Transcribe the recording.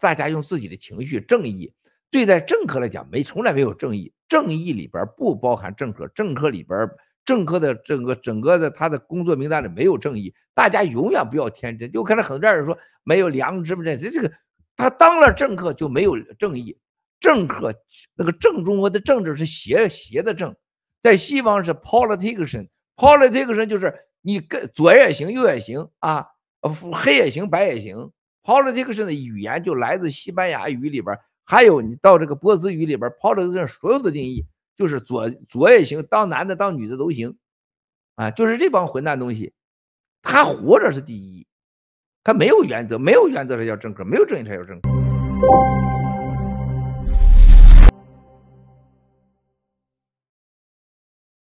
大家用自己的情绪正义对待政客来讲，没从来没有正义。正义里边不包含政客，政客里边政客的整个整个的他的工作名单里没有正义。大家永远不要天真，就看到很多人说没有良知，不认识，这个他当了政客就没有正义。政客那个正中国的政治是邪邪的政，在西方是 politician，politician 就是你跟左也行，右也行啊，黑也行，白也行。p o l i c i a n 的语言，就来自西班牙语里边还有你到这个波斯语里边 p o l i c i a n 所有的定义，就是左左也行，当男的当女的都行，啊，就是这帮混蛋东西，他活着是第一，他没有原则，没有原则才叫政客，没有正义才叫政客。